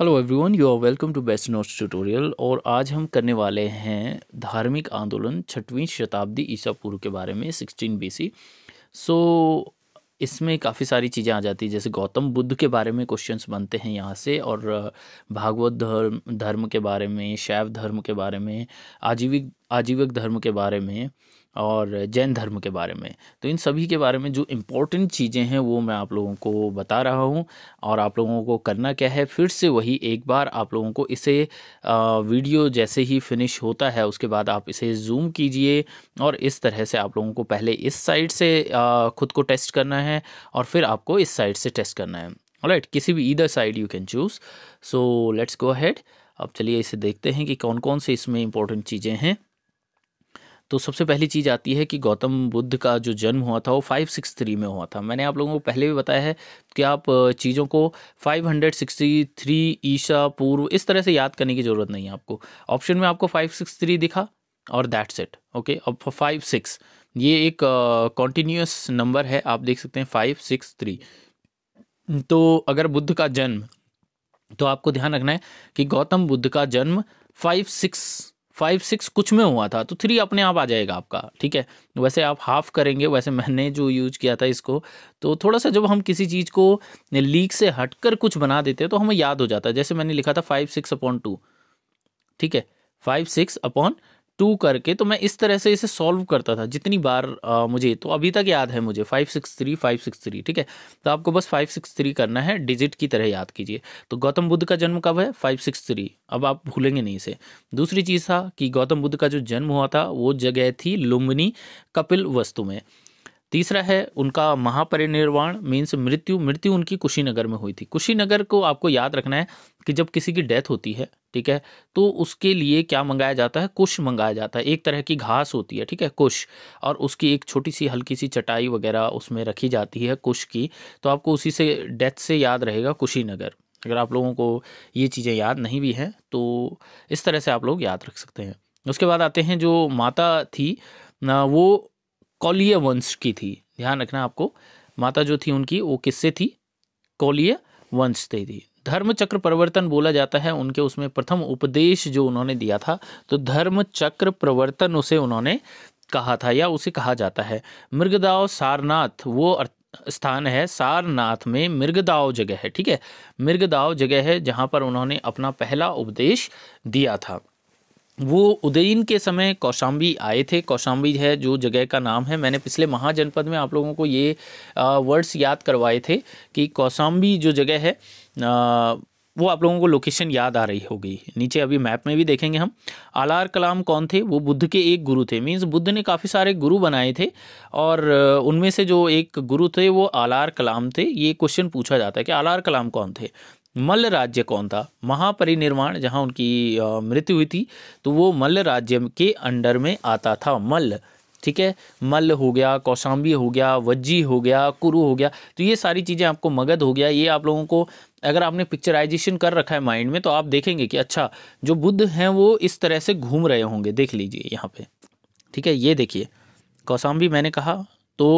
hello everyone you are welcome to Best Notes tutorial और आज हम करने वाले हैं धार्मिक आंदोलन छठवीं शताब्दी ईसा पूर्व के बारे में सिक्सटीन बीसी सो इसमें काफ़ी सारी चीज़ें आ जाती है जैसे गौतम बुद्ध के बारे में क्वेश्चंस बनते हैं यहाँ से और भागवत धर्म धर्म के बारे में शैव धर्म के बारे में आजीविक आजीविक धर्म के बारे में और जैन धर्म के बारे में तो इन सभी के बारे में जो इम्पोर्टेंट चीज़ें हैं वो मैं आप लोगों को बता रहा हूँ और आप लोगों को करना क्या है फिर से वही एक बार आप लोगों को इसे वीडियो जैसे ही फिनिश होता है उसके बाद आप इसे जूम कीजिए और इस तरह से आप लोगों को पहले इस साइड से ख़ुद को टेस्ट करना है और फिर आपको इस साइड से टेस्ट करना है राइट किसी भी either side you can choose so let's go ahead अब चलिए इसे देखते हैं कि कौन कौन से इसमें इम्पोर्टेंट चीज़ें हैं तो सबसे पहली चीज़ आती है कि गौतम बुद्ध का जो जन्म हुआ था वो फाइव सिक्स थ्री में हुआ था मैंने आप लोगों को पहले भी बताया है कि आप चीज़ों को फाइव हंड्रेड सिक्सटी थ्री ईसा पूर्व इस तरह से याद करने की ज़रूरत नहीं है आपको ऑप्शन में आपको फाइव सिक्स थ्री दिखा और दैट्स इट ओके अब फाइव सिक्स ये एक कॉन्टीन्यूस uh, नंबर है आप देख सकते हैं फाइव सिक्स थ्री तो अगर बुद्ध का जन्म तो आपको ध्यान रखना है कि गौतम बुद्ध का जन्म फाइव सिक्स फाइव सिक्स कुछ में हुआ था तो थ्री अपने आप आ जाएगा आपका ठीक है वैसे आप हाफ करेंगे वैसे मैंने जो यूज किया था इसको तो थोड़ा सा जब हम किसी चीज़ को लीक से हटकर कुछ बना देते हैं तो हमें याद हो जाता है जैसे मैंने लिखा था फाइव सिक्स अपॉन टू ठीक है फाइव सिक्स अपॉन टू करके तो मैं इस तरह से इसे सॉल्व करता था जितनी बार आ, मुझे तो अभी तक याद है मुझे five six three five six three ठीक है तो आपको बस फाइव सिक्स थ्री करना है डिजिट की तरह याद कीजिए तो गौतम बुद्ध का जन्म कब है फाइव सिक्स थ्री अब आप भूलेंगे नहीं इसे दूसरी चीज़ था कि गौतम बुद्ध का जो जन्म हुआ था वो जगह थी लुम्बिनी कपिल वस्तु में तीसरा है उनका महापरिनिर्वाण मीन्स मृत्यु मृत्यु उनकी कुशीनगर में हुई थी कुशीनगर को आपको याद रखना है कि जब किसी की डेथ होती है ठीक है तो उसके लिए क्या मंगाया जाता है कुश मंगाया जाता है एक तरह की घास होती है ठीक है कुश और उसकी एक छोटी सी हल्की सी चटाई वगैरह उसमें रखी जाती है कुश की तो आपको उसी से डेथ से याद रहेगा कुशीनगर अगर आप लोगों को ये चीज़ें याद नहीं भी हैं तो इस तरह से आप लोग याद रख सकते हैं उसके बाद आते हैं जो माता थी ना वो कौलिय वंश की थी ध्यान रखना आपको माता जो थी उनकी वो किससे थी कौलिय वंश से थी धर्म चक्र प्रवर्तन बोला जाता है उनके उसमें प्रथम उपदेश जो उन्होंने दिया था तो धर्म चक्र प्रवर्तन उसे उन्होंने कहा था या उसे कहा जाता है मृगदाव सारनाथ वो स्थान है सारनाथ में मृगदाव जगह है ठीक है मृगदाव जगह है जहाँ पर उन्होंने अपना पहला उपदेश दिया था वो उदयन के समय कौशाम्बी आए थे कौशाम्बी है जो जगह का नाम है मैंने पिछले महाजनपद में आप लोगों को ये वर्ड्स याद करवाए थे कि कौशाम्बी जो जगह है वो आप लोगों को लोकेशन याद आ रही होगी नीचे अभी मैप में भी देखेंगे हम आलार कलाम कौन थे वो बुद्ध के एक गुरु थे मीन्स बुद्ध ने काफ़ी सारे गुरु बनाए थे और उनमें से जो एक गुरु थे वो आलार कलाम थे ये क्वेश्चन पूछा जाता है कि आलार कलाम कौन थे मल्ल राज्य कौन था महापरिनिर्वाण जहाँ उनकी मृत्यु हुई थी तो वो मल्ल राज्य के अंडर में आता था मल्ल ठीक है मल्ल हो गया कौशाम्बी हो गया वज्जी हो गया कुरु हो गया तो ये सारी चीज़ें आपको मगध हो गया ये आप लोगों को अगर आपने पिक्चराइजेशन कर रखा है माइंड में तो आप देखेंगे कि अच्छा जो बुद्ध हैं वो इस तरह से घूम रहे होंगे देख लीजिए यहाँ पे ठीक है ये देखिए कौशाम्बी मैंने कहा तो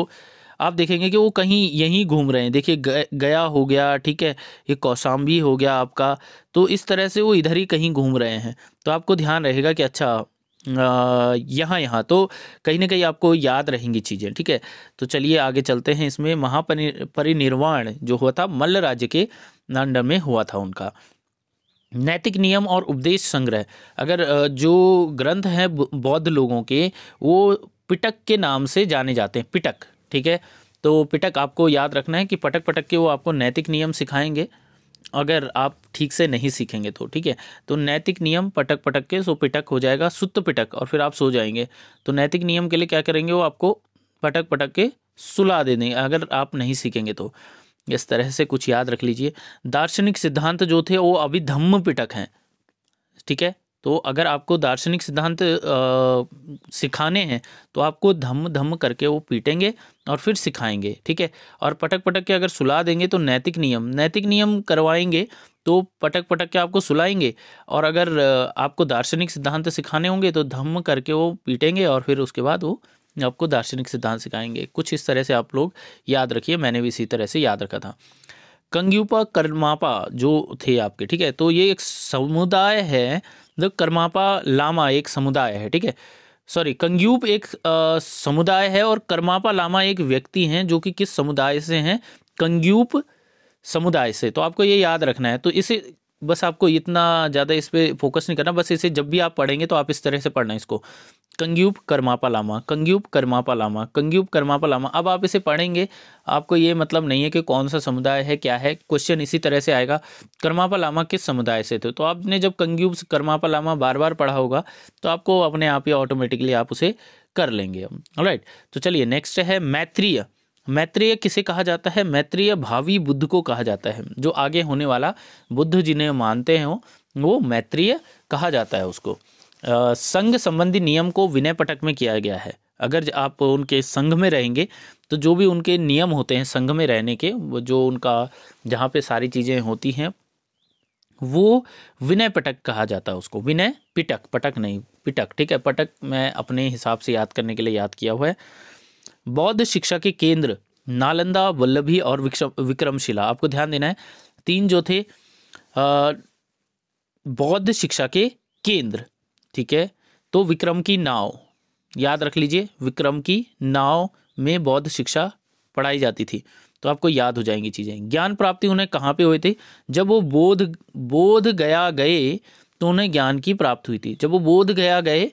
आप देखेंगे कि वो कहीं यहीं घूम रहे हैं देखिए गया हो गया ठीक है ये कौसाम्बी हो गया आपका तो इस तरह से वो इधर ही कहीं घूम रहे हैं तो आपको ध्यान रहेगा कि अच्छा यहाँ यहाँ तो कहीं ना कहीं आपको याद रहेंगी चीज़ें ठीक है तो चलिए आगे चलते हैं इसमें महापरिनिर्वाण जो हुआ था मल्ल राज्य के अंडर में हुआ था उनका नैतिक नियम और उपदेश संग्रह अगर जो ग्रंथ हैं बौद्ध लोगों के वो पिटक के नाम से जाने जाते हैं पिटक ठीक है तो पिटक आपको याद रखना है कि पटक पटक के वो आपको नैतिक नियम सिखाएंगे अगर आप ठीक से नहीं सीखेंगे तो ठीक है तो नैतिक नियम पटक पटक के सो पिटक हो जाएगा सुत्त पिटक और फिर आप सो जाएंगे तो नैतिक नियम के लिए क्या करेंगे वो आपको पटक पटक के सुला दे देंगे अगर आप नहीं सीखेंगे तो इस तरह से कुछ याद रख लीजिए दार्शनिक सिद्धांत जो थे वो अभी धम्म पिटक हैं ठीक है तो अगर आपको दार्शनिक सिद्धांत सिखाने हैं तो आपको धम धम करके वो पीटेंगे और फिर सिखाएंगे ठीक है और पटक पटक के अगर सुला देंगे तो नैतिक नियम नैतिक नियम करवाएंगे तो पटक पटक के आपको सुलाएंगे और अगर आपको दार्शनिक सिद्धांत सिखाने होंगे तो धम करके वो पीटेंगे और फिर उसके बाद वो आपको दार्शनिक सिद्धांत सिखाएंगे कुछ इस तरह से आप लोग याद रखिए मैंने भी इसी तरह से याद रखा था कंग्यूपा कर्मापा जो थे आपके ठीक है तो ये एक समुदाय है द कर्मापा लामा एक समुदाय है ठीक है सॉरी कंग्यूप एक समुदाय है और कर्मापा लामा एक व्यक्ति हैं जो कि किस समुदाय से हैं कंग्यूप समुदाय से तो आपको ये याद रखना है तो इसे बस आपको इतना ज़्यादा इस पर फोकस नहीं करना बस इसे जब भी आप पढ़ेंगे तो आप इस तरह से पढ़ना इसको कंग्यूप कर्मापा लामा कंग्यूप कर्मापा लामा कंग्यूप कर्मापा लामा अब आप इसे पढ़ेंगे आपको ये मतलब नहीं है कि कौन सा समुदाय है क्या है क्वेश्चन इसी तरह से आएगा कर्मापा लामा किस समुदाय से थे तो आपने जब कंग्यूप कर्मापा लामा बार बार पढ़ा होगा तो आपको अपने आप ही ऑटोमेटिकली आप उसे कर लेंगे राइट तो चलिए नेक्स्ट है मैत्रीय मैत्रेय किसे कहा जाता है मैत्रेय भावी बुद्ध को कहा जाता है जो आगे होने वाला बुद्ध जिन्हें मानते हैं वो मैत्रेय कहा जाता है उसको संघ संबंधी नियम को विनय पटक में किया गया है अगर आप उनके संघ में रहेंगे तो जो भी उनके नियम होते हैं संघ में रहने के वो जो उनका जहाँ पे सारी चीज़ें होती हैं वो विनय पटक कहा जाता है उसको विनय पिटक पटक नहीं पिटक ठीक है पटक मैं अपने हिसाब से याद करने के लिए याद किया हुआ है बौद्ध शिक्षा के केंद्र नालंदा वल्लभी और विक्रमशिला आपको ध्यान देना है तीन जो थे बौद्ध शिक्षा के केंद्र ठीक है तो विक्रम की नाव याद रख लीजिए विक्रम की नाव में बौद्ध शिक्षा पढ़ाई जाती थी तो आपको याद हो जाएंगी चीज़ें ज्ञान प्राप्ति उन्हें कहाँ पे हुए थे जब वो बोध बोध गया गए तो उन्हें ज्ञान की प्राप्त हुई थी जब वो बोध गया गए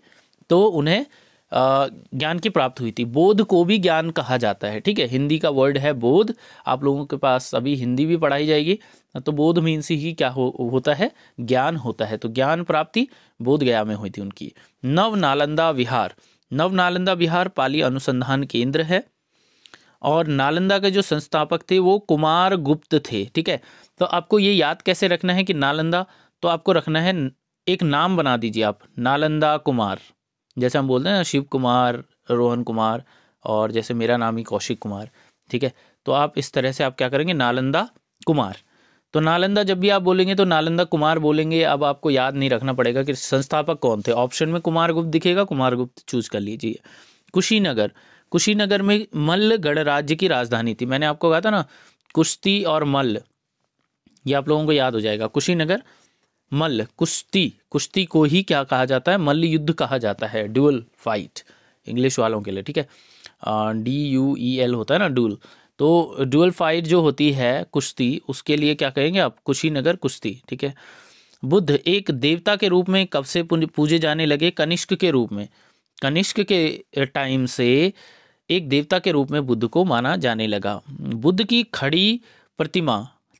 तो उन्हें ज्ञान की प्राप्त हुई थी बोध को भी ज्ञान कहा जाता है ठीक है हिंदी का वर्ड है बोध आप लोगों के पास अभी हिंदी भी पढ़ाई जाएगी तो बोध मीन्स ही क्या हो, होता है ज्ञान होता है तो ज्ञान प्राप्ति बोध गया में हुई थी उनकी नव नालंदा विहार नव नालंदा विहार पाली अनुसंधान केंद्र है और नालंदा के जो संस्थापक थे वो कुमार गुप्त थे ठीक है तो आपको ये याद कैसे रखना है कि नालंदा तो आपको रखना है एक नाम बना दीजिए आप नालंदा कुमार जैसे हम बोलते हैं ना शिव कुमार रोहन कुमार और जैसे मेरा नाम ही कौशिक कुमार ठीक है तो आप इस तरह से आप क्या करेंगे नालंदा कुमार तो नालंदा जब भी आप बोलेंगे तो नालंदा कुमार बोलेंगे अब आपको याद नहीं रखना पड़ेगा कि संस्थापक कौन थे ऑप्शन में कुमार गुप्त दिखेगा कुमार गुप्त चूज कर लीजिए कुशीनगर कुशीनगर में मल्ल गणराज्य की राजधानी थी मैंने आपको कहा था ना कुश्ती और मल्ल ये आप लोगों को याद हो जाएगा कुशीनगर मल्ल कुश्ती कुश्ती को ही क्या कहा जाता है मल्ल युद्ध कहा जाता है ड्यूअल फाइट इंग्लिश वालों के लिए ठीक है डी यू ई एल होता है ना डूल तो ड्यूअल फाइट जो होती है कुश्ती उसके लिए क्या कहेंगे आप कुशीनगर कुश्ती ठीक है बुद्ध एक देवता के रूप में कब से पूजे जाने लगे कनिष्क के रूप में कनिष्क के टाइम से एक देवता के रूप में बुद्ध को माना जाने लगा बुद्ध की खड़ी प्रतिमा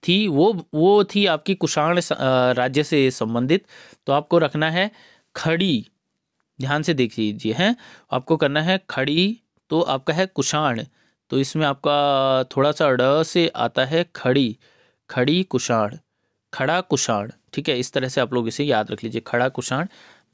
थी वो वो थी आपकी कुषाण राज्य से संबंधित तो आपको रखना है खड़ी ध्यान से देख लीजिए हैं आपको करना है खड़ी तो आपका है कुषाण तो इसमें आपका थोड़ा सा ड से आता है खड़ी खड़ी कुषाण खड़ा कुषाण ठीक है इस तरह से आप लोग इसे याद रख लीजिए खड़ा कुषाण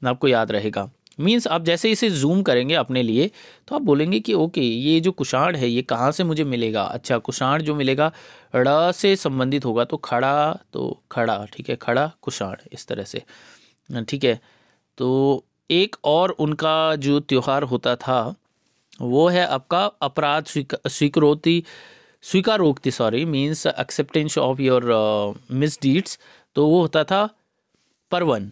आपको याद रहेगा मीन्स आप जैसे इसे जूम करेंगे अपने लिए तो आप बोलेंगे कि ओके ये जो कुषाण है ये कहाँ से मुझे मिलेगा अच्छा कुषाण जो मिलेगा ड़ से संबंधित होगा तो खड़ा तो खड़ा ठीक है खड़ा कुषाण इस तरह से ठीक है तो एक और उनका जो त्यौहार होता था वो है आपका अपराध स्वीकृति स्वीकारोक्ति sorry means acceptance of your miss तो वो होता था परवन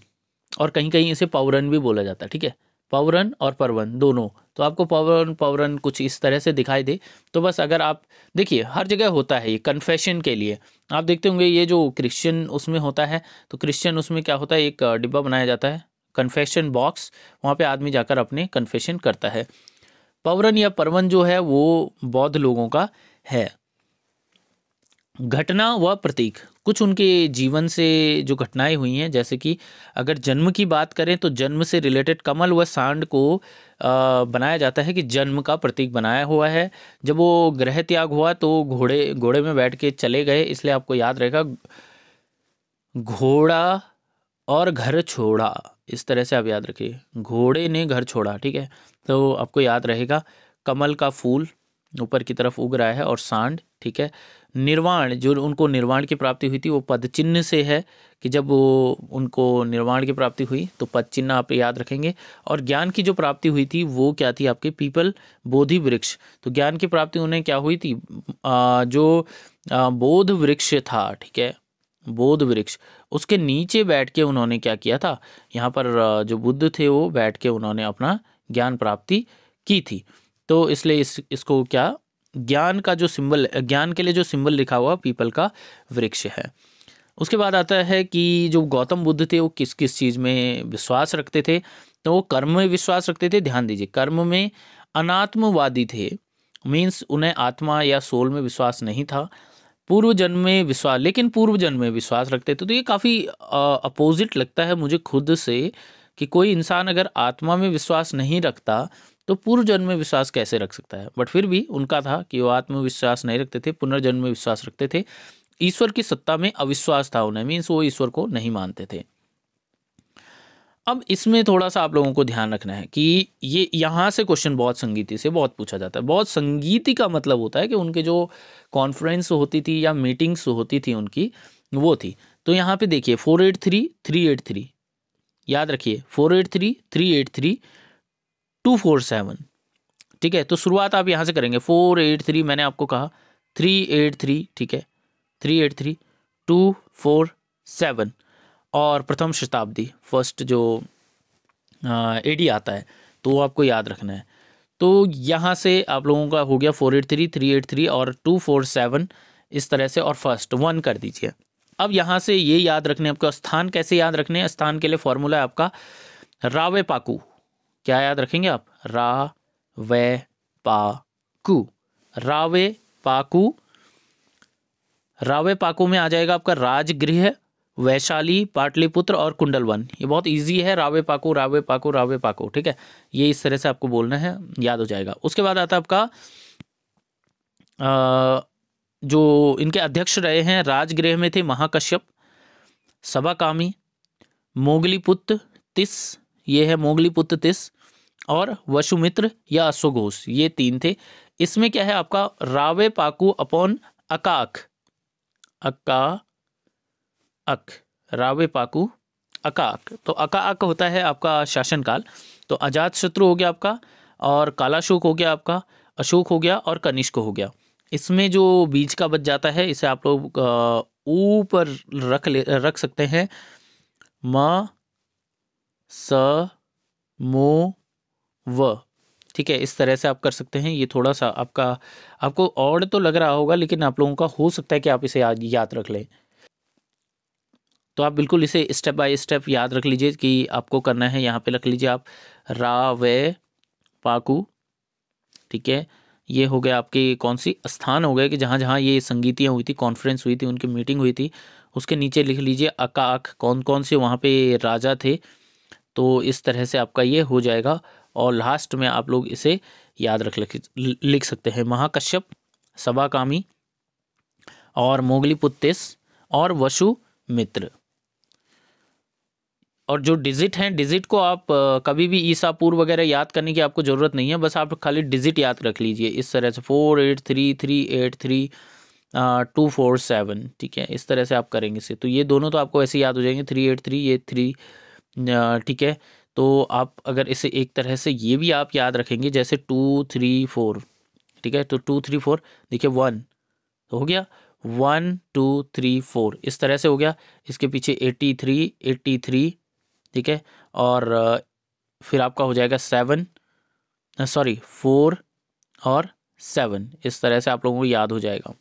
और कहीं कहीं इसे पावरन भी बोला जाता है ठीक है पावरन और परवन दोनों तो आपको पावरन पावरन कुछ इस तरह से दिखाई दे तो बस अगर आप देखिए हर जगह होता है ये कन्फेशन के लिए आप देखते होंगे ये जो क्रिश्चियन उसमें होता है तो क्रिश्चियन उसमें क्या होता है एक डिब्बा बनाया जाता है कन्फेशन बॉक्स वहाँ पे आदमी जाकर अपने कन्फेशन करता है पवरन या परवन जो है वो बौद्ध लोगों का है घटना व प्रतीक कुछ उनके जीवन से जो घटनाएं हुई हैं जैसे कि अगर जन्म की बात करें तो जन्म से रिलेटेड कमल व सांड को बनाया जाता है कि जन्म का प्रतीक बनाया हुआ है जब वो ग्रह त्याग हुआ तो घोड़े घोड़े में बैठ के चले गए इसलिए आपको याद रहेगा घोड़ा और घर छोड़ा इस तरह से आप याद रखिए घोड़े ने घर छोड़ा ठीक है तो आपको याद रहेगा कमल का फूल ऊपर की तरफ उग रहा है और सांड ठीक है निर्वाण जो उनको निर्वाण की प्राप्ति हुई थी वो पद चिन्ह से है कि जब वो उनको निर्वाण की प्राप्ति हुई तो पद चिन्ह आप याद रखेंगे और ज्ञान की जो प्राप्ति हुई थी वो क्या थी आपके पीपल बोधि वृक्ष तो ज्ञान की प्राप्ति उन्हें क्या हुई थी आ, जो आ, बोध वृक्ष था ठीक है बोध वृक्ष उसके नीचे बैठ के उन्होंने क्या किया था यहाँ पर जो बुद्ध थे वो बैठ के उन्होंने अपना ज्ञान प्राप्ति की थी तो इसलिए इस इसको क्या ज्ञान का जो सिंबल ज्ञान के लिए जो सिंबल लिखा हुआ पीपल का वृक्ष है उसके बाद आता है कि जो गौतम बुद्ध थे वो किस किस चीज़ में विश्वास रखते थे तो वो कर्म में विश्वास रखते थे ध्यान दीजिए कर्म में अनात्मवादी थे मीन्स उन्हें आत्मा या सोल में विश्वास नहीं था पूर्व जन्म में विश्वास लेकिन पूर्व जन्म में विश्वास रखते थे तो ये काफ़ी अपोजिट लगता है मुझे खुद से कि कोई इंसान अगर आत्मा में विश्वास नहीं रखता तो पूर्व जन्म में विश्वास कैसे रख सकता है बट फिर भी उनका था कि वो आत्मविश्वास नहीं रखते थे पुनर्जन्म में विश्वास रखते थे ईश्वर की सत्ता में अविश्वास था उन्हें मीन्स वो ईश्वर को नहीं मानते थे अब इसमें थोड़ा सा आप लोगों को ध्यान रखना है कि ये यहाँ से क्वेश्चन बहुत संगीति से बहुत पूछा जाता है बहुत संगीति का मतलब होता है कि उनके जो कॉन्फ्रेंस होती थी या मीटिंग्स होती थी उनकी वो थी तो यहाँ पे देखिए four eight three three eight three याद रखिए four eight three three eight three two four seven ठीक है तो शुरुआत आप यहाँ से करेंगे फोर एट थ्री मैंने आपको कहा थ्री एट थ्री ठीक है three eight three two four seven और प्रथम शताब्दी फर्स्ट जो ए डी आता है तो वो आपको याद रखना है तो यहाँ से आप लोगों का हो गया four eight three three eight three और टू फोर सेवन इस तरह से और फर्स्ट वन कर दीजिए अब यहाँ से ये याद रखने आपको स्थान कैसे याद रखने स्थान के लिए फॉर्मूला है आपका रावे पाकू क्या याद रखेंगे आप रा वे पा कु रावे पाकू रावे पाकू में आ जाएगा आपका राजगृह वैशाली पाटलिपुत्र और कुंडलवन ये बहुत इजी है रावे पाकू रावे पाकू रावे पाकू ठीक है ये इस तरह से आपको बोलना है याद हो जाएगा उसके बाद आता है आपका आ, जो इनके अध्यक्ष रहे हैं राजगृह में थे महाकश्यप सभा कामी मोगलीपुत्र तिस ये है मोगलीपुत्र तिस और वशुमित्र या अश्वघोष ये तीन थे इसमें क्या है आपका रावे पाकू अपॉन अकाक अका अक रावे पाकु अकाक तो अकाक होता है आपका शासनकाल तो अजात शत्रु हो गया आपका और कालाशोक हो गया आपका अशोक हो गया और कनिष्क हो गया इसमें जो बीज का बच जाता है इसे आप लोग ऊपर रख ले रख सकते हैं म स मो व ठीक है इस तरह से आप कर सकते हैं ये थोड़ा सा आपका आपको और तो लग रहा होगा लेकिन आप लोगों का हो सकता है कि आप इसे याद याद रख लें तो आप बिल्कुल इसे स्टेप बाय स्टेप याद रख लीजिए कि आपको करना है यहाँ पे रख लीजिए आप रा वे पाकू ठीक है ये हो गया आपके कौन सी स्थान हो गए कि जहाँ जहाँ ये संगीतियाँ हुई थी कॉन्फ्रेंस हुई थी उनकी मीटिंग हुई थी उसके नीचे लिख लीजिए अकाक कौन कौन से वहाँ पे राजा थे तो इस तरह से आपका ये हो जाएगा और लास्ट में आप लोग इसे याद रख लिख सकते हैं महाकश्यप सभाकामी और मोगली पुत्तेस और वशु मित्र और जो डिजिट हैं डिजिट को आप कभी भी ईसा पूर्व वगैरह याद करने की आपको ज़रूरत नहीं है बस आप खाली डिजिट याद रख लीजिए इस तरह से four eight three three eight three two four seven ठीक है इस तरह से आप करेंगे इसे तो ये दोनों तो आपको ऐसे याद हो जाएंगे थ्री एट थ्री ये थ्री ठीक है तो आप अगर इसे एक तरह से ये भी आप याद रखेंगे जैसे टू थ्री फोर ठीक है तो टू थ्री फोर देखिए वन तो हो गया वन टू थ्री फोर इस तरह से हो गया इसके पीछे एट्टी थ्री एट्टी थ्री ठीक है और फिर आपका हो जाएगा सेवन सॉरी फोर और सेवन इस तरह से आप लोगों को याद हो जाएगा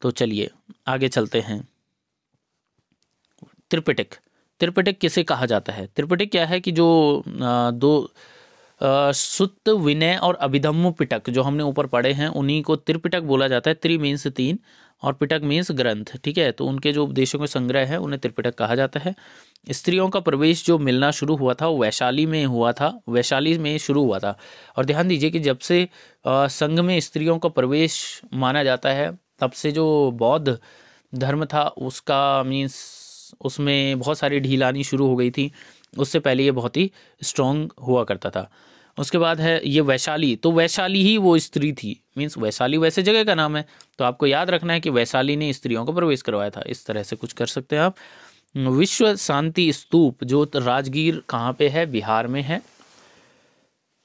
तो चलिए आगे चलते हैं त्रिपिटक त्रिपिटक किसे कहा जाता है त्रिपिटक क्या है कि जो दो सुत विनय और अभिधम्म पिटक जो हमने ऊपर पढ़े हैं उन्हीं को त्रिपिटक बोला जाता है त्रि मीन्स तीन और पिटक मीन्स ग्रंथ ठीक है तो उनके जो उपदेशों के संग्रह है उन्हें त्रिपिटक कहा जाता है स्त्रियों का प्रवेश जो मिलना शुरू हुआ था वो वैशाली में हुआ था वैशाली में शुरू हुआ था और ध्यान दीजिए कि जब से संघ में स्त्रियों का प्रवेश माना जाता है तब से जो बौद्ध धर्म था उसका मीन्स उसमें बहुत सारी ढील आनी शुरू हो गई थी उससे पहले ये बहुत ही स्ट्रॉन्ग हुआ करता था उसके बाद है ये वैशाली तो वैशाली ही वो स्त्री थी मीन्स वैशाली वैसे जगह का नाम है तो आपको याद रखना है कि वैशाली ने स्त्रियों को प्रवेश करवाया था इस तरह से कुछ कर सकते हैं आप विश्व शांति स्तूप जो राजगीर कहाँ पे है बिहार में है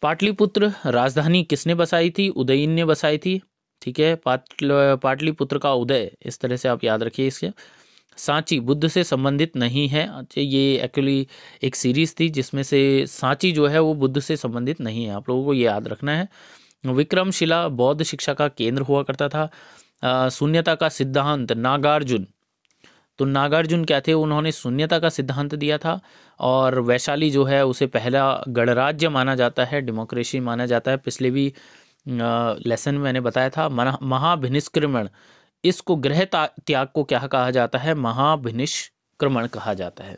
पाटलिपुत्र राजधानी किसने बसाई थी उदयन ने बसाई थी ठीक है पाटल पाटलिपुत्र का उदय इस तरह से आप याद रखिए इसके सांची बुद्ध से संबंधित नहीं है अच्छा, ये एक्चुअली एक सीरीज़ थी जिसमें से सांची जो है वो बुद्ध से संबंधित नहीं है आप लोगों को ये याद रखना है विक्रमशिला बौद्ध शिक्षा का केंद्र हुआ करता था शून्यता का सिद्धांत नागार्जुन तो नागार्जुन क्या थे उन्होंने शून्यता का सिद्धांत दिया था और वैशाली जो है उसे पहला गणराज्य माना जाता है डेमोक्रेसी माना जाता है पिछले भी लेसन में मैंने बताया था महाभिनिष्क्रमण महा इसको ग्रह त्याग को क्या कहा जाता है महाभिनिष्क्रमण कहा जाता है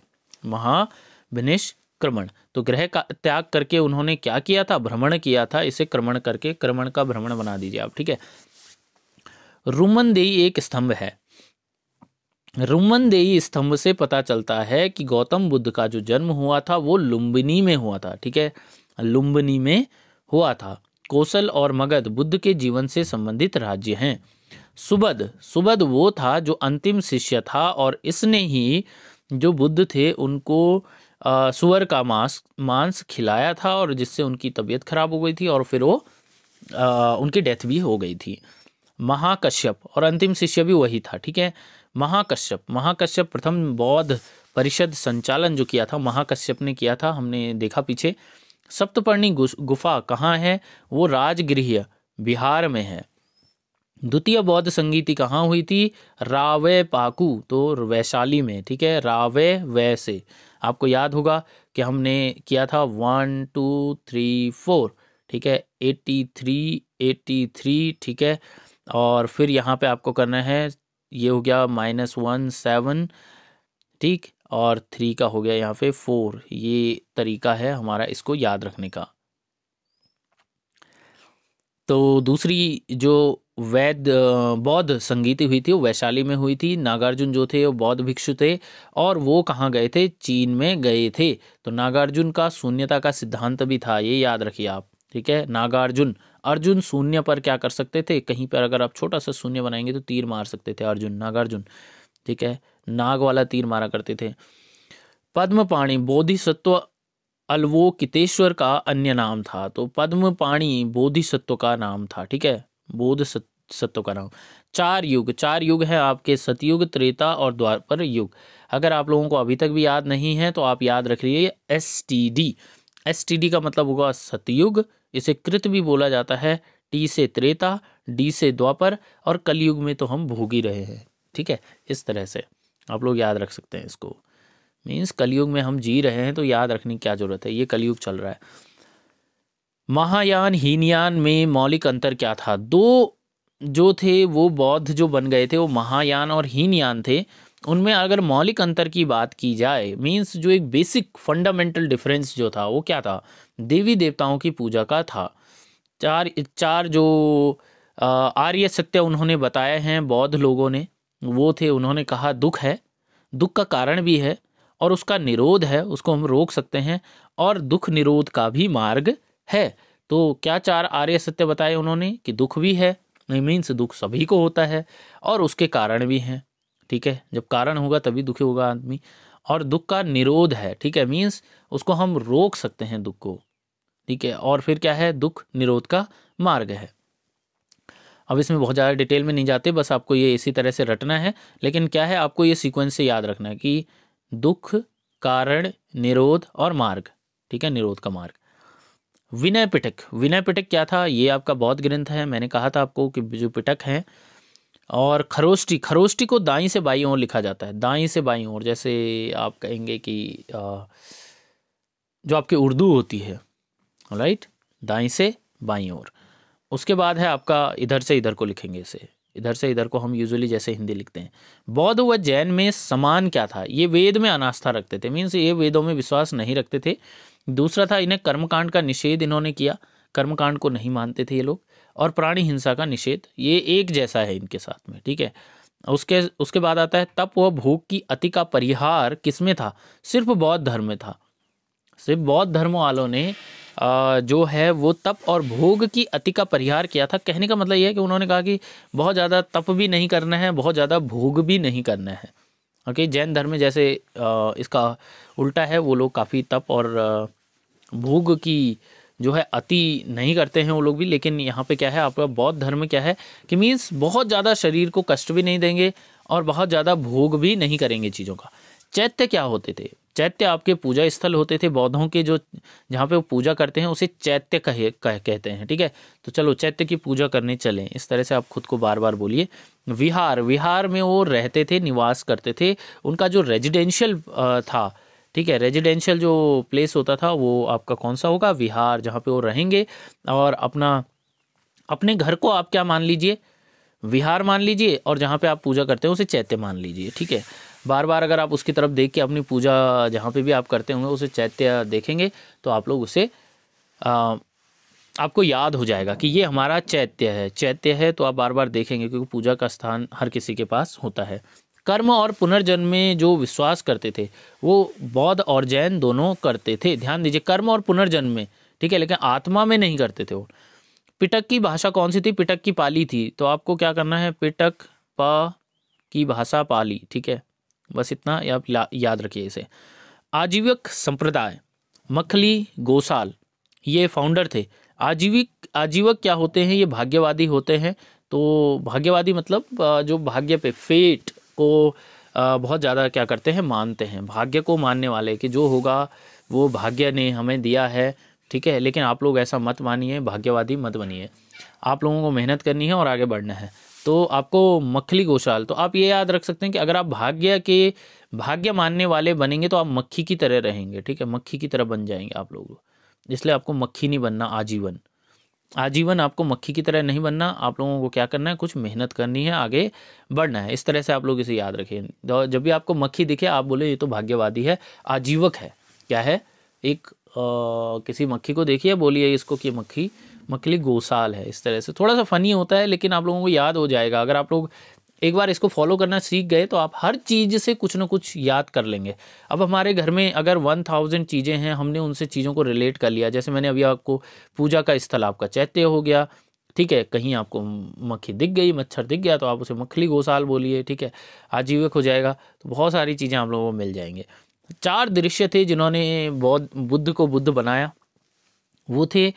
महाभिनिष्क्रमण तो ग्रह का त्याग करके उन्होंने क्या किया था भ्रमण किया था इसे क्रमण करके क्रमण का भ्रमण बना दीजिए आप ठीक है देई एक स्तंभ है देई स्तंभ से पता चलता है कि गौतम बुद्ध का जो जन्म हुआ था वो लुम्बिनी में हुआ था ठीक है लुम्बिनी में हुआ था कौशल और मगध बुद्ध के जीवन से संबंधित राज्य हैं सुबद सुबद वो था जो अंतिम शिष्य था और इसने ही जो बुद्ध थे उनको सुअर का मांस मांस खिलाया था और जिससे उनकी तबीयत खराब हो गई थी और फिर वो आ, उनकी डेथ भी हो गई थी महाकश्यप और अंतिम शिष्य भी वही था ठीक है महाकश्यप महाकश्यप प्रथम बौद्ध परिषद संचालन जो किया था महाकश्यप ने किया था हमने देखा पीछे सप्तपर्णी गुफा कहाँ है वो राजगृह बिहार में है द्वितीय बौद्ध संगीति कहाँ हुई थी रावे पाकू तो वैशाली में ठीक है रावे वैसे आपको याद होगा कि हमने किया था वन टू थ्री फोर ठीक है एट्टी थ्री एट्टी थ्री ठीक है और फिर यहाँ पे आपको करना है ये हो गया माइनस वन सेवन ठीक और थ्री का हो गया यहाँ पे फोर ये तरीका है हमारा इसको याद रखने का तो दूसरी जो वैद बौद्ध संगीत हुई थी वो वैशाली में हुई थी नागार्जुन जो थे वो बौद्ध भिक्षु थे और वो कहाँ गए थे चीन में गए थे तो नागार्जुन का शून्यता का सिद्धांत भी था ये याद रखिए आप ठीक है नागार्जुन अर्जुन शून्य पर क्या कर सकते थे कहीं पर अगर आप छोटा सा शून्य बनाएंगे तो तीर मार सकते थे अर्जुन नागार्जुन ठीक है नाग वाला तीर मारा करते थे पद्म पाणी बोधिसत्व अलवो कितेश्वर का अन्य नाम था तो पद्म पाणी बोधिसत्व का नाम था ठीक है बोध सत्व का नाम चार युग चार युग है आपके सतयुग त्रेता और द्वापर युग अगर आप लोगों को अभी तक भी याद नहीं है तो आप याद रख लीजिए S T D S T D का मतलब होगा सतयुग इसे कृत भी बोला जाता है टी से त्रेता डी से द्वापर और कलयुग में तो हम भोगी रहे हैं ठीक है इस तरह से आप लोग याद रख सकते हैं इसको मीन्स कलयुग में हम जी रहे हैं तो याद रखने की क्या ज़रूरत है ये कलयुग चल रहा है महायान हीनयान में मौलिक अंतर क्या था दो जो थे वो बौद्ध जो बन गए थे वो महायान और हीनयान थे उनमें अगर मौलिक अंतर की बात की जाए मीन्स जो एक बेसिक फंडामेंटल डिफरेंस जो था वो क्या था देवी देवताओं की पूजा का था चार चार जो आर्य सत्य उन्होंने बताए हैं बौद्ध लोगों ने वो थे उन्होंने कहा दुख है दुख का कारण भी है और उसका निरोध है उसको हम रोक सकते हैं और दुख निरोध का भी मार्ग है तो क्या चार आर्य सत्य बताए उन्होंने कि दुख भी है मीन्स दुख सभी को होता है और उसके कारण भी हैं ठीक है जब कारण होगा तभी दुखी होगा आदमी और दुख का निरोध है ठीक है मीन्स उसको हम रोक सकते हैं दुख को ठीक है और फिर क्या है दुख निरोध का मार्ग है अब इसमें बहुत ज़्यादा डिटेल में नहीं जाते बस आपको ये इसी तरह से रटना है लेकिन क्या है आपको ये सीक्वेंस से याद रखना है कि दुख कारण निरोध और मार्ग ठीक है निरोध का मार्ग विनय पिटक विनय पिटक क्या था ये आपका बौद्ध ग्रंथ है मैंने कहा था आपको कि जो पिटक है और खरोष्टी खरोष्टी को दाई से बाई ओर लिखा जाता है दाई से बाई ओर जैसे आप कहेंगे कि जो आपकी उर्दू होती है राइट दाई से बाई ओर उसके बाद है आपका इधर से इधर को लिखेंगे इसे इधर से इधर को हम यूजुअली जैसे हिंदी लिखते हैं बौद्ध व जैन में समान क्या था ये वेद में अनास्था रखते थे मीन्स ये वेदों में विश्वास नहीं रखते थे दूसरा था इन्हें कर्मकांड का निषेध इन्होंने किया कर्मकांड को नहीं मानते थे ये लोग और प्राणी हिंसा का निषेध ये एक जैसा है इनके साथ में ठीक है उसके उसके बाद आता है तप व भूख की अति का परिहार किसमें था सिर्फ बौद्ध धर्म में था सिर्फ बौद्ध धर्म वालों ने जो है वो तप और भोग की अति का परिहार किया था कहने का मतलब यह है कि उन्होंने कहा कि बहुत ज़्यादा तप भी नहीं करना है बहुत ज़्यादा भोग भी नहीं करना है ओके जैन धर्म में जैसे इसका उल्टा है वो लोग काफ़ी तप और भोग की जो है अति नहीं करते हैं वो लोग भी लेकिन यहाँ पे क्या है आपका बौद्ध धर्म क्या है कि मीन्स बहुत ज़्यादा शरीर को कष्ट भी नहीं देंगे और बहुत ज़्यादा भोग भी नहीं करेंगे चीज़ों का चैत्य क्या होते थे चैत्य आपके पूजा स्थल होते थे बौद्धों के जो जहाँ पे वो पूजा करते हैं उसे चैत्य कहे कह, कहते हैं ठीक है तो चलो चैत्य की पूजा करने चलें इस तरह से आप खुद को बार बार बोलिए विहार विहार में वो रहते थे निवास करते थे उनका जो रेजिडेंशियल था ठीक है रेजिडेंशियल जो प्लेस होता था वो आपका कौन सा होगा विहार जहाँ पे वो रहेंगे और अपना अपने घर को आप क्या मान लीजिए विहार मान लीजिए और जहाँ पे आप पूजा करते हैं उसे चैत्य मान लीजिए ठीक है बार बार अगर आप उसकी तरफ देख के अपनी पूजा जहाँ पे भी आप करते होंगे उसे चैत्य देखेंगे तो आप लोग उसे आ, आपको याद हो जाएगा कि ये हमारा चैत्य है चैत्य है तो आप बार बार देखेंगे क्योंकि पूजा का स्थान हर किसी के पास होता है कर्म और पुनर्जन्म में जो विश्वास करते थे वो बौद्ध और जैन दोनों करते थे ध्यान दीजिए कर्म और पुनर्जन्म में ठीक है लेकिन आत्मा में नहीं करते थे वो पिटक की भाषा कौन सी थी पिटक की पाली थी तो आपको क्या करना है पिटक प की भाषा पाली ठीक है बस इतना आप याद रखिए इसे आजीविक संप्रदाय मखली गोसाल ये फाउंडर थे आजीविक आजीवक क्या होते हैं ये भाग्यवादी होते हैं तो भाग्यवादी मतलब जो भाग्य पे फेट को बहुत ज़्यादा क्या करते हैं मानते हैं भाग्य को मानने वाले कि जो होगा वो भाग्य ने हमें दिया है ठीक है लेकिन आप लोग ऐसा मत मानिए भाग्यवादी मत बनिए आप लोगों को मेहनत करनी है और आगे बढ़ना है तो आपको मक्खली गोशाल तो आप ये याद रख सकते हैं कि अगर आप भाग्य के भाग्य मानने वाले बनेंगे तो आप मक्खी की तरह रहेंगे ठीक है मक्खी की तरह बन जाएंगे आप लोग इसलिए आपको मक्खी नहीं बनना आजीवन आजीवन आपको मक्खी की तरह नहीं बनना आप लोगों को क्या करना है कुछ मेहनत करनी है आगे बढ़ना है इस तरह से आप लोग इसे याद रखें तो जब भी आपको मक्खी दिखे आप बोले ये तो भाग्यवादी है आजीवक है क्या है एक आ, किसी मक्खी को देखिए बोलिए इसको कि मक्खी मकली गोसाल है इस तरह से थोड़ा सा फ़नी होता है लेकिन आप लोगों को याद हो जाएगा अगर आप लोग एक बार इसको फॉलो करना सीख गए तो आप हर चीज़ से कुछ ना कुछ याद कर लेंगे अब हमारे घर में अगर वन थाउजेंड चीज़ें हैं हमने उनसे चीज़ों को रिलेट कर लिया जैसे मैंने अभी आपको पूजा का स्थल आपका चैत्य हो गया ठीक है कहीं आपको मक्खी दिख गई मच्छर दिख गया तो आप उसे मक्खली गोसाल बोलिए ठीक है आजीविक हो जाएगा तो बहुत सारी चीज़ें आप लोगों को मिल जाएंगे चार दृश्य थे जिन्होंने बौद्ध बुद्ध को बुद्ध बनाया वो थे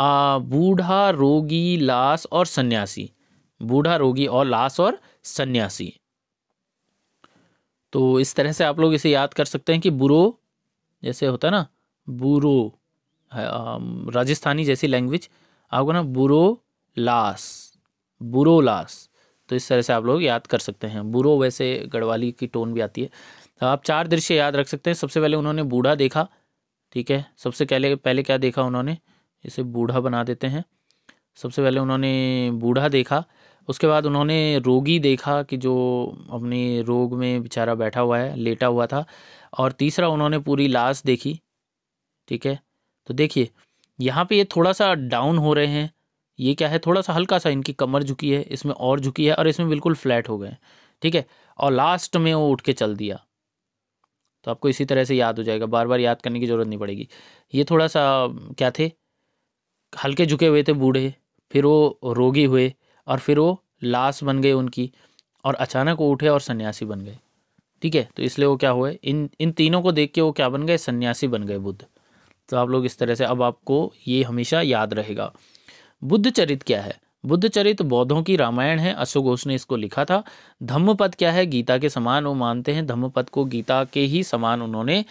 बूढ़ा रोगी लाश और सन्यासी बूढ़ा रोगी और लाश और सन्यासी तो इस तरह से आप लोग इसे याद कर सकते हैं कि बुरो जैसे होता है ना बुरो राजस्थानी जैसी लैंग्वेज आपको ना बुरो लाश बुरो लाश तो इस तरह से आप लोग याद कर सकते हैं बुरो वैसे गढ़वाली की टोन भी आती है तो आप चार दृश्य याद रख सकते हैं सबसे पहले उन्होंने बूढ़ा देखा ठीक है सबसे पहले पहले क्या देखा उन्होंने इसे बूढ़ा बना देते हैं सबसे पहले उन्होंने बूढ़ा देखा उसके बाद उन्होंने रोगी देखा कि जो अपने रोग में बेचारा बैठा हुआ है लेटा हुआ था और तीसरा उन्होंने पूरी लाश देखी ठीक है तो देखिए यहाँ पे ये थोड़ा सा डाउन हो रहे हैं ये क्या है थोड़ा सा हल्का सा इनकी कमर झुकी है इसमें और झुकी है और इसमें बिल्कुल फ्लैट हो गए हैं ठीक है और लास्ट में वो उठ के चल दिया तो आपको इसी तरह से याद हो जाएगा बार बार याद करने की ज़रूरत नहीं पड़ेगी ये थोड़ा सा क्या थे हल्के झुके हुए थे बूढ़े फिर वो रोगी हुए और फिर वो लाश बन गए उनकी और अचानक वो उठे और सन्यासी बन गए ठीक है तो इसलिए वो क्या हुए इन इन तीनों को देख के वो क्या बन गए सन्यासी बन गए बुद्ध तो आप लोग इस तरह से अब आपको ये हमेशा याद रहेगा बुद्ध चरित क्या है बुद्ध चरित बौद्धों की रामायण है अशोक घोष ने इसको लिखा था धम्मपद क्या है गीता के समान वो मानते हैं धम्मपद को गीता के ही समान उन्होंने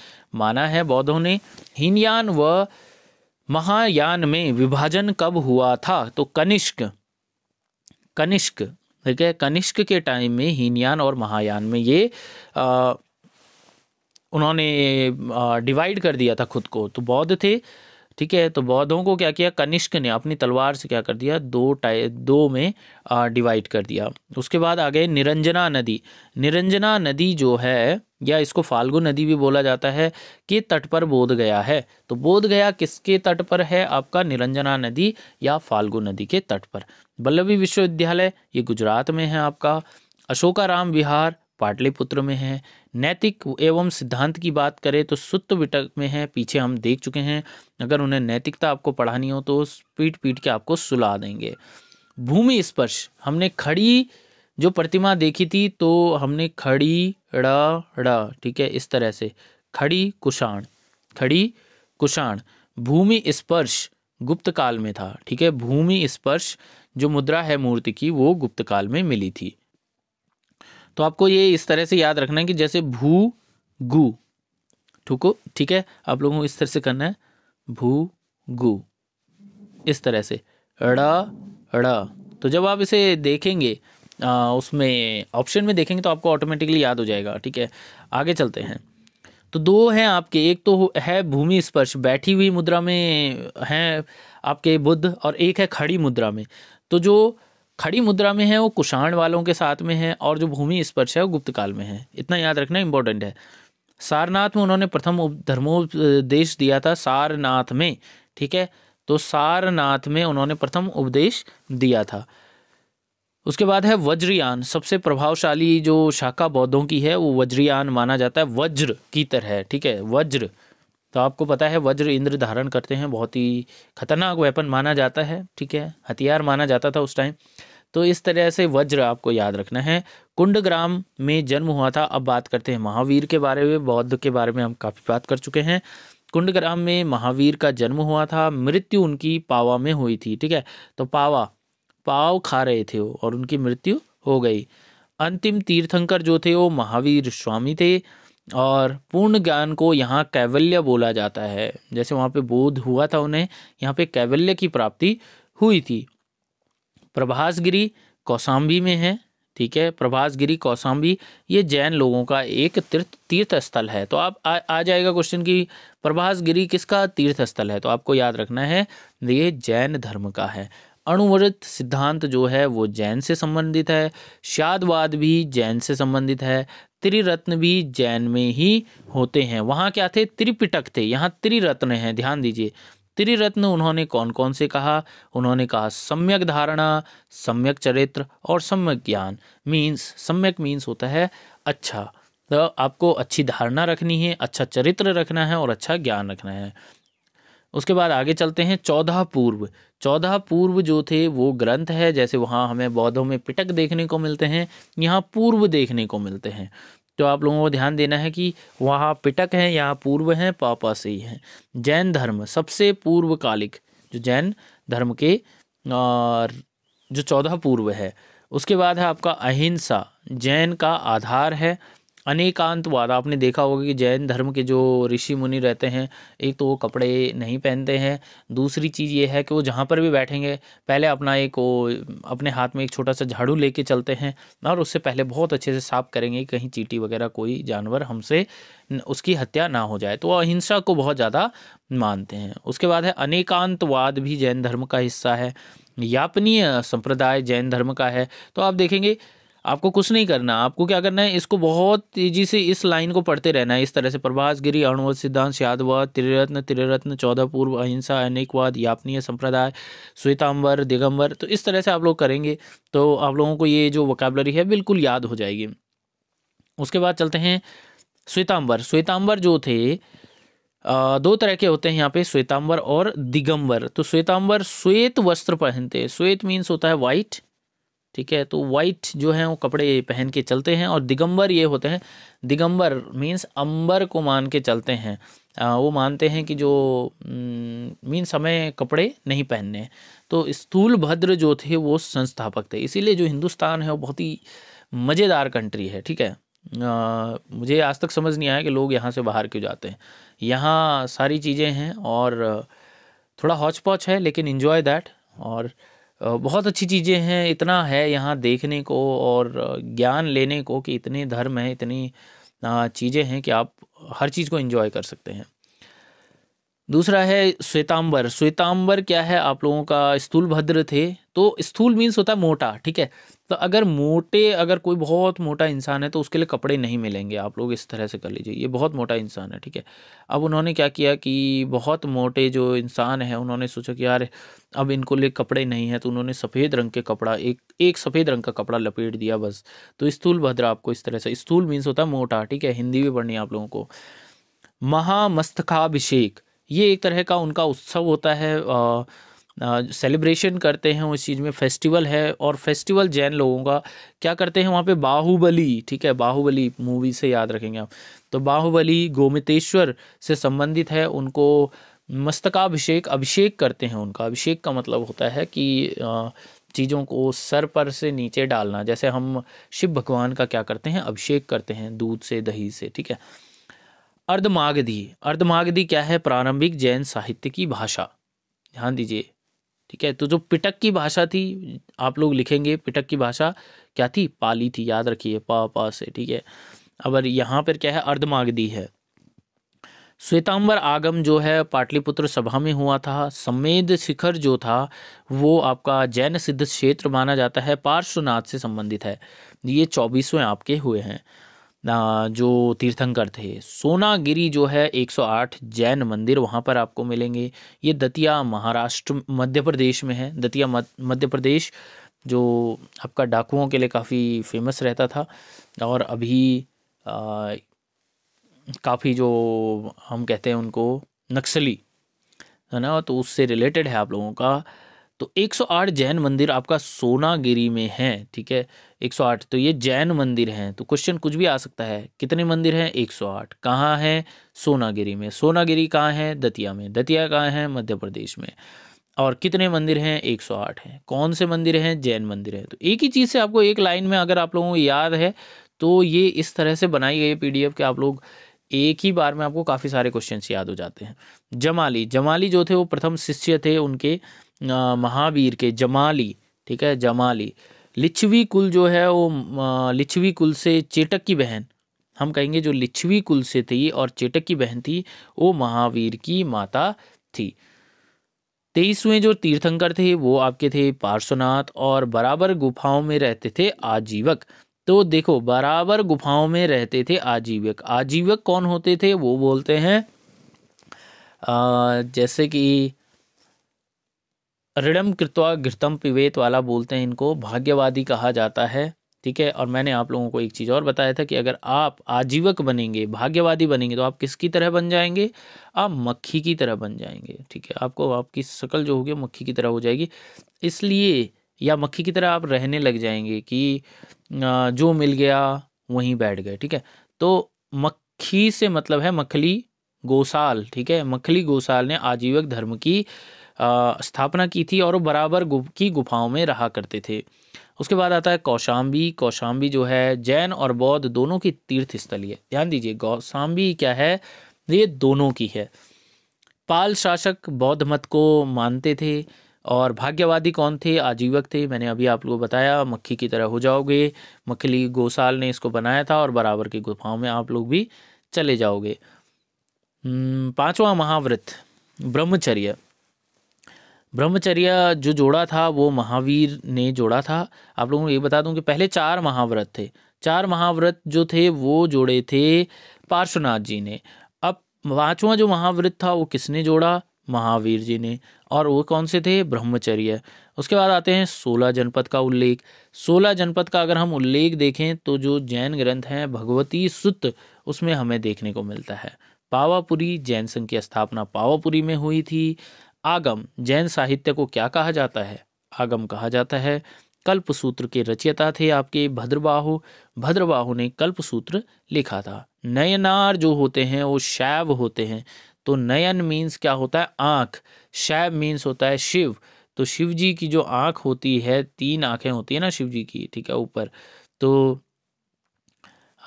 माना है बौद्धों ने हीनयान व महायान में विभाजन कब हुआ था तो कनिष्क कनिष्क ठीक है कनिष्क के टाइम में हीनयान और महायान में ये आ, उन्होंने डिवाइड कर दिया था खुद को तो बौद्ध थे ठीक है तो बौद्धों को क्या किया कनिष्क ने अपनी तलवार से क्या कर दिया दो टाइ दो में डिवाइड कर दिया उसके बाद आ गए निरंजना नदी निरंजना नदी जो है या इसको फाल्गु नदी भी बोला जाता है के तट पर बोध गया है तो बोध गया किसके तट पर है आपका निरंजना नदी या फाल्गु नदी के तट पर बल्लभी विश्वविद्यालय ये गुजरात में है आपका अशोका राम विहार पाटलिपुत्र में है नैतिक एवं सिद्धांत की बात करें तो सुत्त विटक में है पीछे हम देख चुके हैं अगर उन्हें नैतिकता आपको पढ़ानी हो तो पीट पीट के आपको सुला देंगे भूमि स्पर्श हमने खड़ी जो प्रतिमा देखी थी तो हमने खड़ी ड़ा ठीक है इस तरह से खड़ी कुषाण खड़ी कुषाण भूमि स्पर्श गुप्त काल में था ठीक है भूमि स्पर्श जो मुद्रा है मूर्ति की वो गुप्त काल में मिली थी तो आपको ये इस तरह से याद रखना है कि जैसे भू गु ठूको ठीक है आप लोगों को इस तरह से करना है भू गु इस तरह से ड़ ड़ तो जब आप इसे देखेंगे आ, उसमें ऑप्शन में देखेंगे तो आपको ऑटोमेटिकली याद हो जाएगा ठीक है आगे चलते हैं तो दो हैं आपके एक तो है भूमि स्पर्श बैठी हुई मुद्रा में हैं आपके बुद्ध और एक है खड़ी मुद्रा में तो जो खड़ी मुद्रा में है वो कुषाण वालों के साथ में है और जो भूमि स्पर्श है वो गुप्त काल में है इतना याद रखना इंपॉर्टेंट है सारनाथ में उन्होंने प्रथम धर्मोपदेश दिया था सारनाथ में ठीक है तो सारनाथ में उन्होंने प्रथम उपदेश दिया था उसके बाद है वज्रयान सबसे प्रभावशाली जो शाखा बौद्धों की है वो वज्रयान माना जाता है वज्र की तरह ठीक है वज्र तो आपको पता है वज्र इंद्र धारण करते हैं बहुत ही खतरनाक वेपन माना जाता है ठीक है हथियार माना जाता था उस टाइम तो इस तरह से वज्र आपको याद रखना है कुंड ग्राम में जन्म हुआ था अब बात करते हैं महावीर के बारे में बौद्ध के बारे में हम काफ़ी बात कर चुके हैं कुंडग्राम में महावीर का जन्म हुआ था मृत्यु उनकी पावा में हुई थी ठीक है तो पावा पाव खा रहे थे वो और उनकी मृत्यु हो गई अंतिम तीर्थंकर जो थे वो महावीर स्वामी थे और पूर्ण ज्ञान को यहाँ कैवल्य बोला जाता है जैसे वहाँ पे बोध हुआ था उन्हें यहाँ पे कैवल्य की प्राप्ति हुई थी प्रभास गिरी कौसाम्बी में है ठीक है प्रभास गिरी कौसाम्बी ये जैन लोगों का एक तीर्थ तीर्थ स्थल है तो आप आ, आ जाएगा क्वेश्चन कि प्रभास गिरी किसका तीर्थ स्थल है तो आपको याद रखना है ये जैन धर्म का है अणुवृत सिद्धांत जो है वो जैन से संबंधित है शादवाद भी जैन से संबंधित है त्रिरत्न भी जैन में ही होते हैं वहाँ क्या थे त्रिपिटक थे यहाँ त्रिरत्न है ध्यान दीजिए त्रिरत्न उन्होंने कौन कौन से कहा उन्होंने कहा सम्यक धारणा सम्यक चरित्र और सम्यक ज्ञान मीन्स सम्यक मीन्स होता है अच्छा तो आपको अच्छी धारणा रखनी है अच्छा चरित्र रखना है और अच्छा ज्ञान रखना है उसके बाद आगे चलते हैं चौदह पूर्व चौदह पूर्व जो थे वो ग्रंथ है जैसे वहाँ हमें बौद्धों में पिटक देखने को मिलते हैं यहाँ पूर्व देखने को मिलते हैं तो आप लोगों को ध्यान देना है कि वहाँ पिटक हैं यहाँ पूर्व हैं पापा से ही हैं जैन धर्म सबसे पूर्वकालिक जो जैन धर्म के जो चौदह पूर्व है उसके बाद है आपका अहिंसा जैन का आधार है अनेकांतवाद आपने देखा होगा कि जैन धर्म के जो ऋषि मुनि रहते हैं एक तो वो कपड़े नहीं पहनते हैं दूसरी चीज़ ये है कि वो जहाँ पर भी बैठेंगे पहले अपना एक वो अपने हाथ में एक छोटा सा झाड़ू लेके चलते हैं और उससे पहले बहुत अच्छे से साफ करेंगे कहीं चीटी वगैरह कोई जानवर हमसे उसकी हत्या ना हो जाए तो वो अहिंसा को बहुत ज़्यादा मानते हैं उसके बाद है अनेकांतवाद भी जैन धर्म का हिस्सा है यापनीय संप्रदाय जैन धर्म का है तो आप देखेंगे आपको कुछ नहीं करना आपको क्या करना है इसको बहुत तेज़ी से इस लाइन को पढ़ते रहना है इस तरह से प्रभास गिरी अणुवत सिद्धांत यादवाद त्रिरत्न त्रिरत्न चौदह पूर्व अहिंसा अनेकवाद यापनीय संप्रदाय श्वेतांबर दिगंबर तो इस तरह से आप लोग करेंगे तो आप लोगों को ये जो वोकेबलरी है बिल्कुल याद हो जाएगी उसके बाद चलते हैं श्वेतांबर श्वेतांबर जो थे दो तरह के होते हैं यहाँ पे श्वेतांबर और दिगंबर तो श्वेतांबर श्वेत वस्त्र पहनते हैं श्वेत मीन्स होता है वाइट ठीक है तो वाइट जो है वो कपड़े पहन के चलते हैं और दिगंबर ये होते हैं दिगंबर मीन्स अंबर को मान के चलते हैं आ, वो मानते हैं कि जो मीन्स हम्म, हमें कपड़े नहीं पहनने तो स्थूल भद्र जो थे वो संस्थापक थे इसीलिए जो हिंदुस्तान है वो बहुत ही मज़ेदार कंट्री है ठीक है आ, मुझे आज तक समझ नहीं आया कि लोग यहाँ से बाहर क्यों जाते हैं यहाँ सारी चीज़ें हैं और थोड़ा हौच पॉच है लेकिन इन्जॉय दैट और बहुत अच्छी चीज़ें हैं इतना है यहाँ देखने को और ज्ञान लेने को कि इतने धर्म हैं इतनी चीज़ें हैं कि आप हर चीज़ को इन्जॉय कर सकते हैं दूसरा है श्वेतांबर श्वेतांबर क्या है आप लोगों का स्थूल भद्र थे तो स्थूल मीन्स होता है मोटा ठीक है तो अगर मोटे अगर कोई बहुत मोटा इंसान है तो उसके लिए कपड़े नहीं मिलेंगे आप लोग इस तरह से कर लीजिए ये बहुत मोटा इंसान है ठीक है अब उन्होंने क्या किया कि बहुत मोटे जो इंसान है उन्होंने सोचा कि यार अब इनको लिए कपड़े नहीं हैं तो उन्होंने सफ़ेद रंग के कपड़ा एक एक सफ़ेद रंग का कपड़ा लपेट दिया बस तो स्थूल भद्र आपको इस तरह से स्थूल मीन्स होता है मोटा ठीक है हिंदी भी पढ़नी आप लोगों को महामस्तकाभिषेक ये एक तरह का उनका उत्सव होता है आ, सेलिब्रेशन करते हैं उस चीज़ में फेस्टिवल है और फेस्टिवल जैन लोगों का क्या करते हैं वहाँ पे बाहुबली ठीक है बाहुबली मूवी से याद रखेंगे आप तो बाहुबली गोमितेश्वर से संबंधित है उनको मस्तकाभिषेक अभिषेक करते हैं उनका अभिषेक का मतलब होता है कि चीज़ों को सर पर से नीचे डालना जैसे हम शिव भगवान का क्या करते हैं अभिषेक करते हैं दूध से दही से ठीक है अर्धमागधी अर्धमागधी क्या है प्रारंभिक जैन साहित्य की भाषा ध्यान दीजिए ठीक है तो जो पिटक की भाषा थी आप लोग लिखेंगे पिटक की भाषा क्या थी पाली थी याद रखिए पा पा से ठीक है अब यहाँ पर क्या है अर्धमागदी है श्वेतांबर आगम जो है पाटलिपुत्र सभा में हुआ था समेद शिखर जो था वो आपका जैन सिद्ध क्षेत्र माना जाता है पार्श्वनाथ से संबंधित है ये चौबीसवें आपके हुए हैं जो तीर्थंकर थे सोनागिरी जो है 108 जैन मंदिर वहाँ पर आपको मिलेंगे ये दतिया महाराष्ट्र मध्य प्रदेश में है दतिया मध्य प्रदेश जो आपका डाकुओं के लिए काफ़ी फेमस रहता था और अभी काफ़ी जो हम कहते हैं उनको नक्सली है ना तो उससे रिलेटेड है आप लोगों का तो 108 जैन मंदिर आपका सोनागिरी में है ठीक है 108 तो ये जैन मंदिर हैं तो क्वेश्चन कुछ भी आ सकता है कितने मंदिर हैं 108 कहाँ हैं सोनागिरी में सोनागिरी कहाँ है दतिया में दतिया कहाँ है मध्य प्रदेश में और कितने मंदिर हैं 108 हैं कौन से मंदिर हैं जैन मंदिर हैं तो एक ही चीज़ से आपको एक लाइन में अगर आप लोगों को याद है तो ये इस तरह से बनाई गई पी डी आप लोग एक ही बार में आपको काफ़ी सारे क्वेश्चन याद हो जाते हैं जमाली जमाली जो थे वो प्रथम शिष्य थे उनके महावीर के जमाली ठीक है जमाली लिच्छवी कुल जो है वो लिच्छवी कुल से चेटक की बहन हम कहेंगे जो लिच्छवी कुल से थी और चेटक की बहन थी वो महावीर की माता थी तेईसवें जो तीर्थंकर थे वो आपके थे पार्श्वनाथ और बराबर गुफाओं में रहते थे आजीवक तो देखो बराबर गुफाओं में रहते थे आजीवक आजीवक कौन होते थे वो बोलते हैं जैसे कि ऋणम कृत्वा घृतम पिवेत वाला बोलते हैं इनको भाग्यवादी कहा जाता है ठीक है और मैंने आप लोगों को एक चीज़ और बताया था कि अगर आप आजीवक बनेंगे भाग्यवादी बनेंगे तो आप किसकी तरह बन जाएंगे आप मक्खी की तरह बन जाएंगे ठीक है आपको आपकी शक्ल जो होगी मक्खी की तरह हो जाएगी इसलिए या मक्खी की तरह आप रहने लग जाएंगे कि जो मिल गया वहीं बैठ गए ठीक है तो मक्खी से मतलब है मखली गोसाल ठीक है मखली गोसाल ने आजीवक धर्म की स्थापना की थी और वो बराबर गुप की गुफाओं में रहा करते थे उसके बाद आता है कौशाम्बी कौशाम्बी जो है जैन और बौद्ध दोनों की तीर्थ स्थली है ध्यान दीजिए कौशाम्बी क्या है ये दोनों की है पाल शासक बौद्ध मत को मानते थे और भाग्यवादी कौन थे आजीवक थे मैंने अभी आप लोगों को बताया मक्खी की तरह हो जाओगे मखली गोसाल ने इसको बनाया था और बराबर की गुफाओं में आप लोग भी चले जाओगे पांचवा महाव्रत ब्रह्मचर्य ब्रह्मचर्य जो जोड़ा था वो महावीर ने जोड़ा था आप लोगों को ये बता दूं कि पहले चार महाव्रत थे चार महाव्रत जो थे वो जोड़े थे पार्श्वनाथ जी ने अब पाँचवा जो महाव्रत था वो किसने जोड़ा महावीर जी ने और वो कौन से थे ब्रह्मचर्य उसके बाद आते हैं सोलह जनपद का उल्लेख सोलह जनपद का अगर हम उल्लेख देखें तो जो जैन ग्रंथ हैं भगवती सुत उसमें हमें देखने को मिलता है पावापुरी जैन संघ की स्थापना पावापुरी में हुई थी आगम जैन साहित्य को क्या कहा जाता है आगम कहा जाता है कल्प सूत्र के रचयिता थे आपके भद्रबाहु भद्रबाहु ने कल्प सूत्र लिखा था नयनार जो होते हैं वो शैव होते हैं तो नयन मीन्स क्या होता है आँख शैव मीन्स होता है शिव तो शिव जी की जो आँख होती है तीन आँखें होती है ना शिव जी की ठीक है ऊपर तो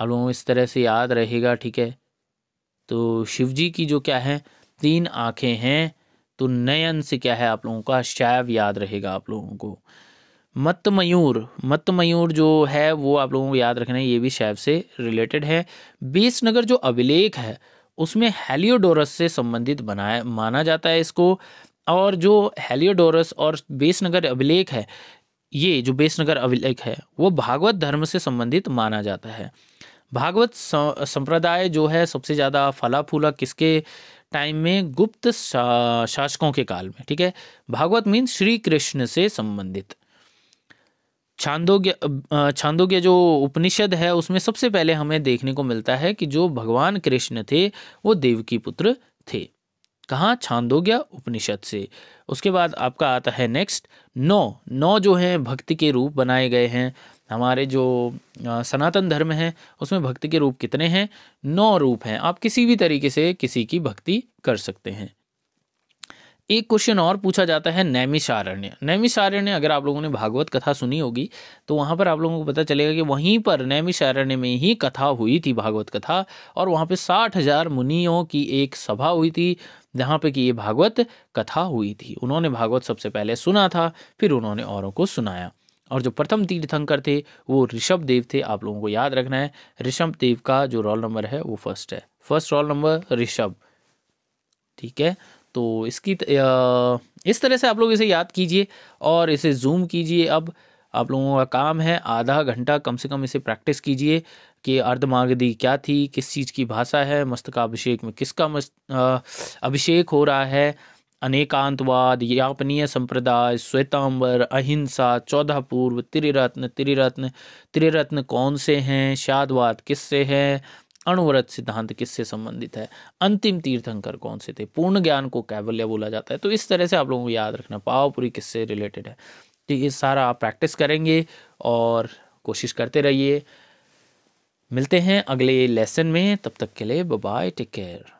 आप लोगों इस तरह से याद रहेगा ठीक है तो शिव जी की जो क्या है तीन आँखें हैं तो नयन से क्या है आप लोगों का शैव याद रहेगा आप लोगों को मत मयूर मत मयूर जो है वो आप लोगों को याद रखना है ये भी शैव से रिलेटेड है नगर जो अभिलेख है उसमें हेलियोडोरस से संबंधित बनाया माना जाता है इसको और जो हेलियोडोरस और बेसनगर अभिलेख है ये जो बेसनगर अभिलेख है वो भागवत धर्म से संबंधित माना जाता है भागवत संप्रदाय जो है सबसे ज़्यादा फला फूला किसके टाइम में गुप्त शासकों के काल में ठीक है भागवत मीन श्री कृष्ण से संबंधित छांदोग्य छांदोग्य जो उपनिषद है उसमें सबसे पहले हमें देखने को मिलता है कि जो भगवान कृष्ण थे वो देवकी पुत्र थे कहा छांदोग्य उपनिषद से उसके बाद आपका आता है नेक्स्ट नौ नौ जो है भक्ति के रूप बनाए गए हैं हमारे जो सनातन धर्म है उसमें भक्ति के रूप कितने हैं नौ रूप हैं आप किसी भी तरीके से किसी की भक्ति कर सकते हैं एक क्वेश्चन और पूछा जाता है नैमिषारण्य नैमिषारण्य अगर आप लोगों ने भागवत कथा सुनी होगी तो वहाँ पर आप लोगों को पता चलेगा कि वहीं पर नैमिषारण्य में ही कथा हुई थी भागवत कथा और वहाँ पर साठ हजार मुनियों की एक सभा हुई थी जहाँ पे कि ये भागवत कथा हुई थी उन्होंने भागवत सबसे पहले सुना था फिर उन्होंने औरों को सुनाया और जो प्रथम तीर्थंकर थे वो ऋषभ देव थे आप लोगों को याद रखना है ऋषभ देव का जो रोल नंबर है वो फर्स्ट है फर्स्ट रोल नंबर ऋषभ ठीक है तो इसकी इस तरह से आप लोग इसे याद कीजिए और इसे जूम कीजिए अब आप लोगों का काम है आधा घंटा कम से कम इसे प्रैक्टिस कीजिए कि अर्धमागदी क्या थी किस चीज़ की भाषा है मस्तकाभिषेक में किसका मस्त अभिषेक हो रहा है अनेकांतवाद यापनीय संप्रदाय श्वेतांबर अहिंसा चौदह पूर्व त्रिरत्न त्रिरत्न त्रिरत्न कौन से हैं शादवाद किससे है अणुव्रत सिद्धांत किससे संबंधित है अंतिम तीर्थंकर कौन से थे पूर्ण ज्ञान को कैवल्य बोला जाता है तो इस तरह से आप लोगों को याद रखना पावपुरी किससे रिलेटेड है तो ये सारा आप प्रैक्टिस करेंगे और कोशिश करते रहिए मिलते हैं अगले लेसन में तब तक के लिए बाय टेक केयर